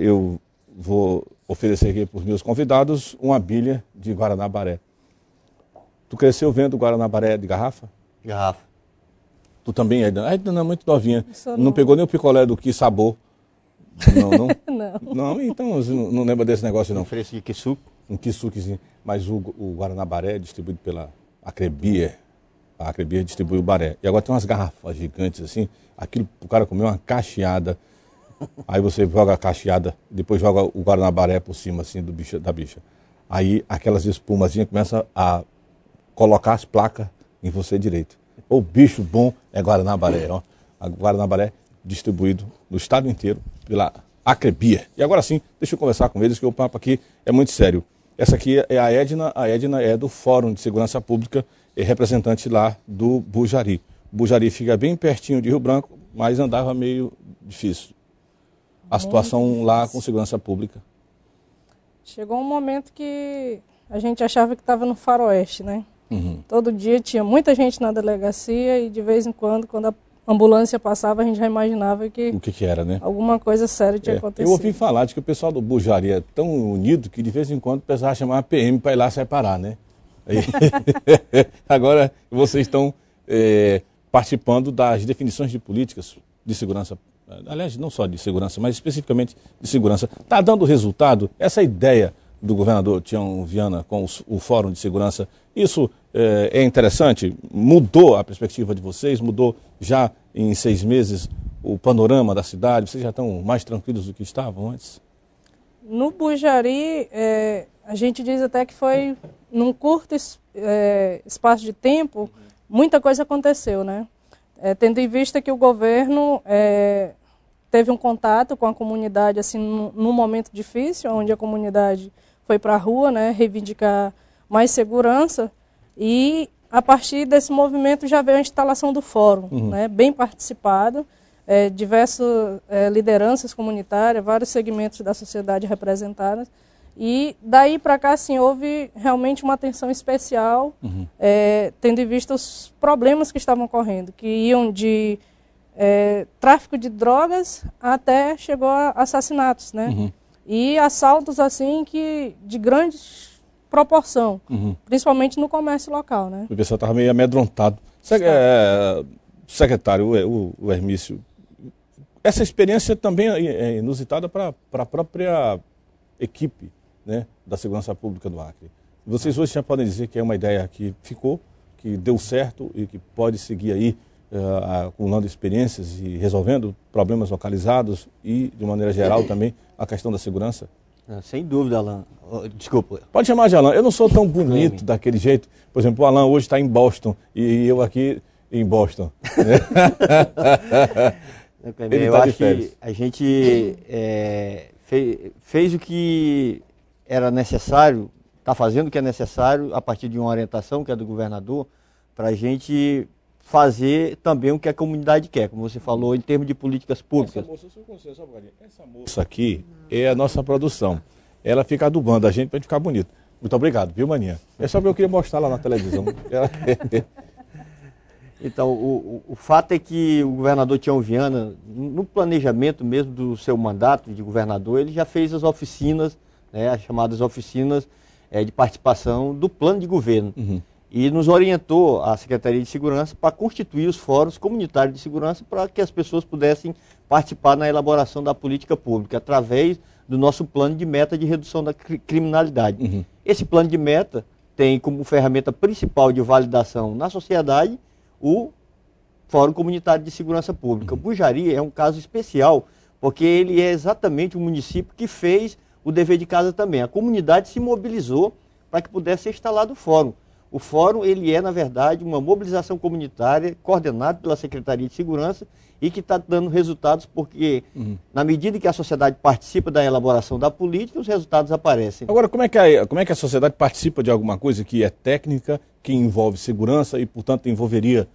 Eu vou oferecer aqui para os meus convidados uma bilha de Guaranabaré. Tu cresceu vendo Guaranabaré de garrafa? Garrafa. Tu também ainda, ainda não é muito novinha. Não. não pegou nem o picolé do que sabor. Não, não? não. não. então não lembra desse negócio não. Ofereci que suco. Um que Mas o, o Guaranabaré é distribuído pela Acrebier a Acrebia distribui o baré. E agora tem umas garrafas gigantes assim, aquilo o cara comeu uma cacheada. Aí você joga a cacheada, depois joga o guaranabaré por cima assim do bicho, da bicha. Aí aquelas espumazinhas começam a colocar as placas em você direito. O bicho bom é guaranabaré, ó. A guaranabaré distribuído no estado inteiro pela Acrebia. E agora sim, deixa eu conversar com eles que o papo aqui é muito sério. Essa aqui é a Edna, a Edna é do Fórum de Segurança Pública e representante lá do Bujari. Bujari fica bem pertinho de Rio Branco, mas andava meio difícil. A situação lá com segurança pública. Chegou um momento que a gente achava que estava no faroeste, né? Uhum. Todo dia tinha muita gente na delegacia e de vez em quando, quando a ambulância passava, a gente já imaginava que. O que, que era, né? Alguma coisa séria tinha é. acontecido. Eu ouvi falar de que o pessoal do Bujari é tão unido que de vez em quando precisava chamar a PM para ir lá separar, né? Aí... Agora vocês estão é, participando das definições de políticas de segurança. Aliás, não só de segurança, mas especificamente de segurança. Está dando resultado essa é ideia do governador Tião Viana com os, o Fórum de Segurança. Isso eh, é interessante? Mudou a perspectiva de vocês? Mudou já em seis meses o panorama da cidade? Vocês já estão mais tranquilos do que estavam antes? No Bujari, eh, a gente diz até que foi num curto es, eh, espaço de tempo, muita coisa aconteceu, né? tendo em vista que o governo teve um contato com a comunidade assim num momento difícil, onde a comunidade foi para a rua, né, reivindicar mais segurança e a partir desse movimento já veio a instalação do fórum, uhum. né, bem participado, é, diversas é, lideranças comunitárias, vários segmentos da sociedade representados e daí para cá, assim, houve realmente uma atenção especial, uhum. é, tendo em vista os problemas que estavam ocorrendo, que iam de é, tráfico de drogas até chegou a assassinatos, né? Uhum. E assaltos assim que de grande proporção, uhum. principalmente no comércio local, né? O pessoal estava meio amedrontado. Se, tá. é, secretário, o, o, Hermício, essa experiência também é, é inusitada para a própria equipe né, da Segurança Pública do Acre. Vocês tá. hoje já podem dizer que é uma ideia que ficou, que deu certo e que pode seguir aí uh, acumulando experiências e resolvendo problemas localizados e, de maneira geral, é. também a questão da segurança? Ah, sem dúvida, Alan. Oh, desculpa. Pode chamar de Alan. Eu não sou tão bonito daquele jeito. Por exemplo, o Alan hoje está em Boston e eu aqui em Boston. não, Clemente, eu tá acho que a gente é, fez, fez o que era necessário, está fazendo o que é necessário a partir de uma orientação que é do governador, para a gente fazer também o que a comunidade quer, como você falou, em termos de políticas públicas. Essa moça, conselho, só essa moça aqui é a nossa produção. Ela fica adubando a gente para gente ficar bonito. Muito obrigado, viu, Maninha? É só que eu queria mostrar lá na televisão. então, o, o, o, fato é que o governador Tião Viana, no planejamento mesmo do seu mandato de governador, ele já fez as oficinas, né, as chamadas oficinas é, de participação do plano de governo. Uhum e nos orientou a Secretaria de Segurança para constituir os fóruns comunitários de segurança para que as pessoas pudessem participar na elaboração da política pública através do nosso plano de meta de redução da criminalidade. Uhum. Esse plano de meta tem como ferramenta principal de validação na sociedade o Fórum Comunitário de Segurança Pública. Uhum. Bujari é um caso especial porque ele é exatamente o município que fez o dever de casa também. A comunidade se mobilizou para que pudesse ser instalado o fórum. O fórum ele é, na verdade, uma mobilização comunitária coordenada pela Secretaria de Segurança e que está dando resultados porque, uhum. na medida que a sociedade participa da elaboração da política, os resultados aparecem. Agora, como é, que a, como é que a sociedade participa de alguma coisa que é técnica, que envolve segurança e, portanto, envolveria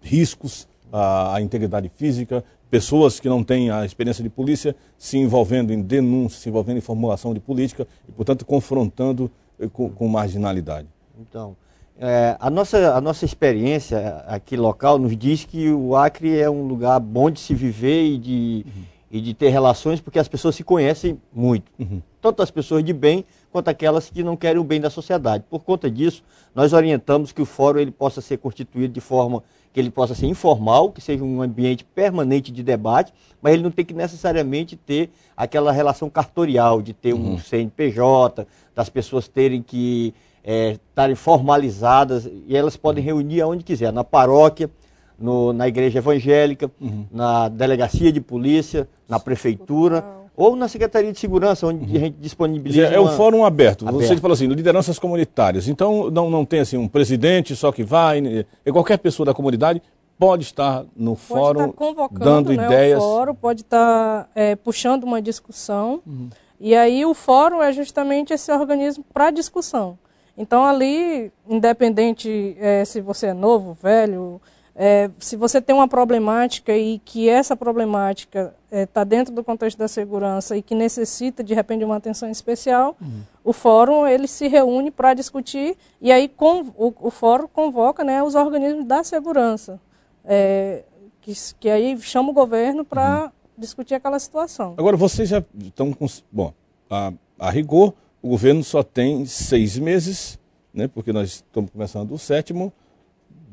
riscos à, à integridade física, pessoas que não têm a experiência de polícia se envolvendo em denúncias se envolvendo em formulação de política e, portanto, confrontando eh, com, com marginalidade? Então, é, a, nossa, a nossa experiência aqui local nos diz que o Acre é um lugar bom de se viver e de, uhum. e de ter relações, porque as pessoas se conhecem muito. Uhum. Tanto as pessoas de bem quanto aquelas que não querem o bem da sociedade. Por conta disso, nós orientamos que o fórum ele possa ser constituído de forma que ele possa ser informal, que seja um ambiente permanente de debate, mas ele não tem que necessariamente ter aquela relação cartorial de ter um uhum. CNPJ, das pessoas terem que é, estarem é, formalizadas e elas podem uhum. reunir aonde quiser, na paróquia, no, na igreja evangélica, uhum. na delegacia de polícia, na prefeitura ou na Secretaria de Segurança, onde uhum. a gente disponibiliza. É, é o fórum aberto. aberto. Você fala assim, lideranças comunitárias. Então não, não tem assim um presidente só que vai, né? qualquer pessoa da comunidade pode estar no pode fórum estar dando né, ideias. O fórum pode estar é, puxando uma discussão. Uhum. E aí o fórum é justamente esse organismo para discussão. Então, ali, independente é, se você é novo, velho, é, se você tem uma problemática e que essa problemática está eh, é, dentro do contexto da segurança e que necessita de repente de uma atenção especial, uhum. o fórum ele se reúne para discutir e aí com, o, o, fórum convoca né, os organismos da segurança, é, que, que aí chama o governo para uhum. discutir aquela situação. Agora vocês já estão com bom a, a rigor o governo só tem seis meses, né, porque nós estamos começando o sétimo,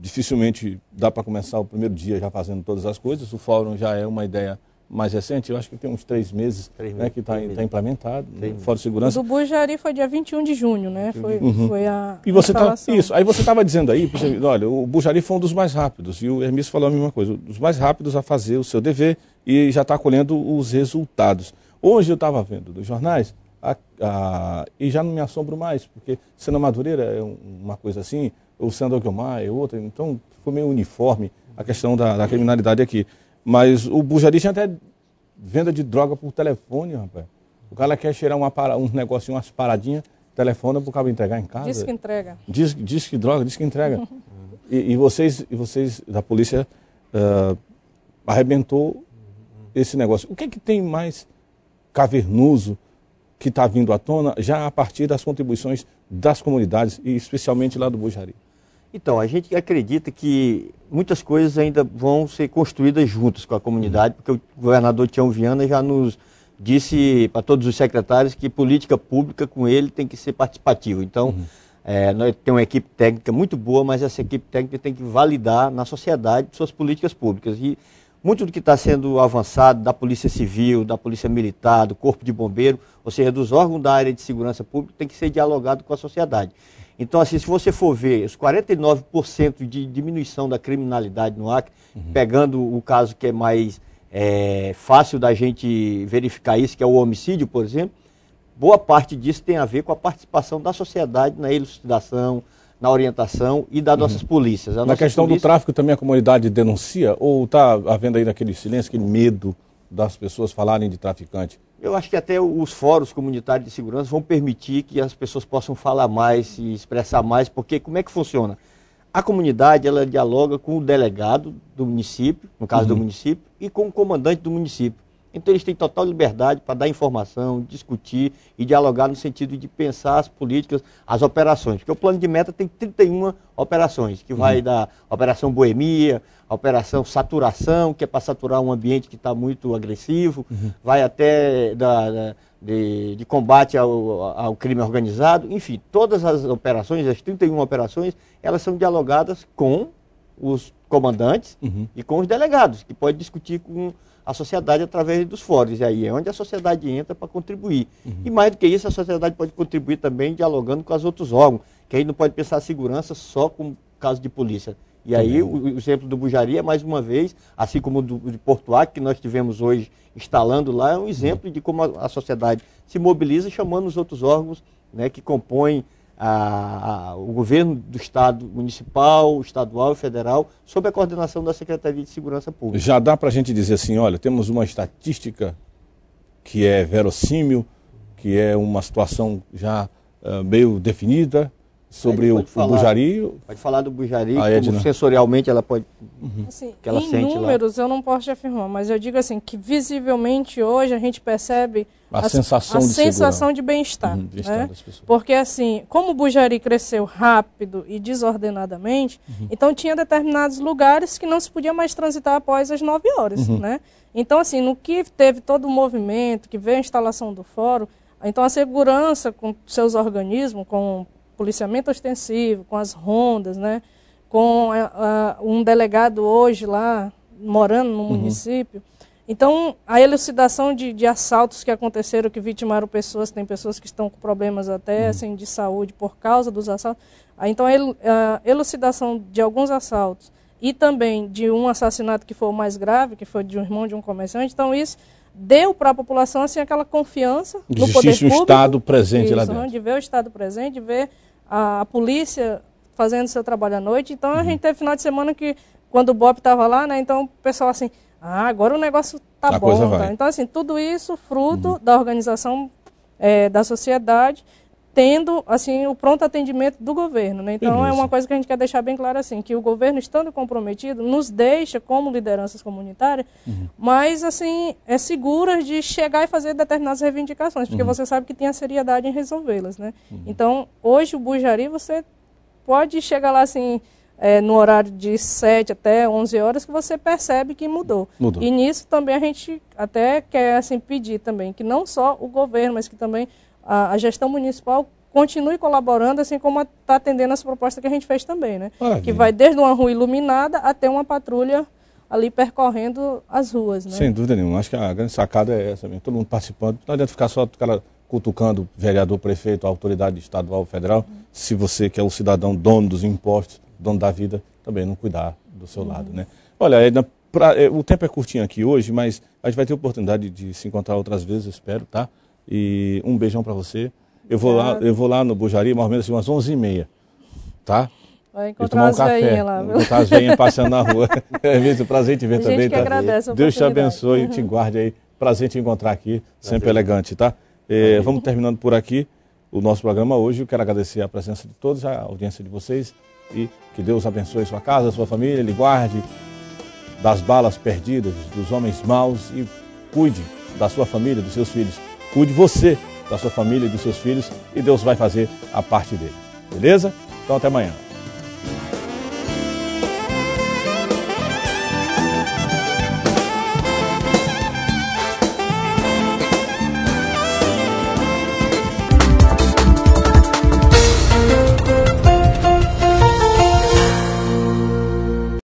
dificilmente dá para começar o primeiro dia já fazendo todas as coisas, o fórum já é uma ideia mais recente, eu acho que tem uns três meses, três né, que está tá implementado, né, fora segurança. O do Bujari foi dia 21 de junho, né? Uhum. Foi, uhum. foi a. E você tá, isso. Aí você estava dizendo aí, exemplo, olha, o Bujari foi um dos mais rápidos, e o Hermes falou a mesma coisa, um dos mais rápidos a fazer o seu dever e já está colhendo os resultados. Hoje eu estava vendo nos jornais a, a, e já não me assombro mais, porque sendo a Madureira é uma coisa assim, ou sendo Guilmar é outra, então ficou meio uniforme a questão da, da criminalidade aqui. Mas o Bujari tinha até venda de droga por telefone, rapaz. O cara quer cheirar uma, um negocinho, umas paradinhas, telefona o cara entregar em casa. Diz que entrega. Diz, diz que droga, diz que entrega. e, e, vocês, e vocês da polícia uh, arrebentou esse negócio. O que é que tem mais cavernoso que está vindo à tona já a partir das contribuições das comunidades e especialmente lá do Bujari? Então, a gente acredita que muitas coisas ainda vão ser construídas juntas com a comunidade, uhum. porque o governador Tião Viana já nos disse para todos os secretários que política pública com ele tem que ser participativa. Então, uhum. é, nós temos uma equipe técnica muito boa, mas essa equipe técnica tem que validar na sociedade suas políticas públicas. E muito do que está sendo avançado da Polícia Civil, da Polícia Militar, do Corpo de Bombeiro, ou seja, dos órgãos da área de segurança pública, tem que ser dialogado com a sociedade. Então, assim, se você for ver os 49% de diminuição da criminalidade no Acre, uhum. pegando o caso que é mais é, fácil da gente verificar isso, que é o homicídio, por exemplo, boa parte disso tem a ver com a participação da sociedade na elucidação, na orientação e das nossas uhum. polícias. A na questão polícia... do tráfico também a comunidade denuncia ou está havendo aí aquele silêncio, aquele medo das pessoas falarem de traficante? Eu acho que até os fóruns comunitários de segurança vão permitir que as pessoas possam falar mais, e expressar mais, porque como é que funciona? A comunidade ela dialoga com o delegado do município, no caso uhum. do município, e com o comandante do município. Então eles têm total liberdade para dar informação, discutir e dialogar no sentido de pensar as políticas, as operações. Porque o plano de meta tem 31 operações, que vai uhum. da operação boemia, operação saturação, que é para saturar um ambiente que está muito agressivo, uhum. vai até da, da de, de, combate ao, ao, crime organizado, enfim, todas as operações, as 31 operações, elas são dialogadas com os comandantes uhum. e com os delegados, que pode discutir com a sociedade através dos fóruns. E aí é onde a sociedade entra para contribuir. Uhum. E mais do que isso, a sociedade pode contribuir também dialogando com os outros órgãos, que aí não pode pensar a segurança só com caso de polícia. E aí o, o, exemplo do Bujaria, mais uma vez, assim como do, de Porto Acre, que nós tivemos hoje instalando lá, é um exemplo uhum. de como a, a, sociedade se mobiliza chamando os outros órgãos né, que compõem a, a, o governo do Estado municipal, estadual e federal, sob a coordenação da Secretaria de Segurança Pública. Já dá para a gente dizer assim: olha, temos uma estatística que é verossímil, que é uma situação já uh, meio definida, sobre o, falar, o bujari? Pode falar do bujari, ah, sensorialmente ela pode. Uhum. Assim, que ela em sente números lá. eu não posso te afirmar, mas eu digo assim que visivelmente hoje a gente percebe a, a sensação, a de, sensação de bem-estar. Uhum, bem né? Porque assim, como o bujari cresceu rápido e desordenadamente, uhum. então tinha determinados lugares que não se podia mais transitar após as 9 horas. Uhum. Né? Então, assim, no que teve todo o movimento, que veio a instalação do fórum, então a segurança com seus organismos, com policiamento ostensivo, com as rondas, né? com é, é, um delegado hoje lá, morando no uhum. município. Então, a elucidação de, de, assaltos que aconteceram, que vitimaram pessoas, tem pessoas que estão com problemas até uhum. assim, de saúde por causa dos assaltos. Ah, então, a elucidação de alguns assaltos e também de um assassinato que foi o mais grave, que foi de um irmão de um comerciante. Então, isso deu para a população assim, aquela confiança no poder público. Estado presente isso, lá né? dentro. De ver o Estado presente, de ver a, a polícia fazendo seu trabalho à noite. Então uhum. a gente teve final de semana que, quando o Bob estava lá, né, então o pessoal assim, ah, agora o negócio tá a bom. Tá. Então assim, tudo isso fruto uhum. da organização é, da sociedade tendo assim o pronto atendimento do governo. Né? Então é Beleza. é uma coisa que a gente quer deixar bem claro assim, que o governo estando comprometido nos deixa como lideranças comunitárias, uhum. mas assim é seguras de chegar e fazer determinadas reivindicações, porque uhum. você sabe que tem a seriedade em resolvê-las, né? Uhum. Então hoje o Bujari você pode chegar lá assim é, no horário de 7 até 11 horas que você percebe que mudou. mudou. E nisso também a gente até quer assim, pedir também que não só o governo, mas que também a, a gestão municipal continue colaborando, assim como está atendendo as propostas que a gente fez também, né? Maravilha. Que vai desde uma rua iluminada até uma patrulha ali percorrendo as ruas, né? Sem dúvida nenhuma. Acho que a grande sacada é essa mesmo. Todo mundo participando. Não adianta ficar só aquela cutucando vereador, prefeito, autoridade estadual, federal, uhum. se você que é o cidadão dono dos impostos, dono da vida, também não cuidar do seu uhum. lado, né? Olha, Edna, pra, é, o tempo é curtinho aqui hoje, mas a gente vai ter oportunidade de se encontrar outras vezes, espero, tá? E um beijão para você. Eu vou, lá, eu vou lá no Bujari, mais ou menos assim, umas 11h30, tá? Vai encontrar as um café. lá. Viu? Encontrar as veinhas passeando na rua. É mesmo, prazer te ver também. que tá? agradece Deus te abençoe e te guarde aí. Prazer te encontrar aqui, sempre prazer. elegante, tá? É, vamos terminando por aqui o nosso programa hoje. Eu quero agradecer a presença de todos, a audiência de vocês e que Deus abençoe sua casa, sua família, lhe guarde das balas perdidas, dos homens maus e cuide da sua família, dos seus filhos. Cuide você, da sua família, dos seus filhos e Deus vai fazer a parte dele. Beleza? Então até amanhã.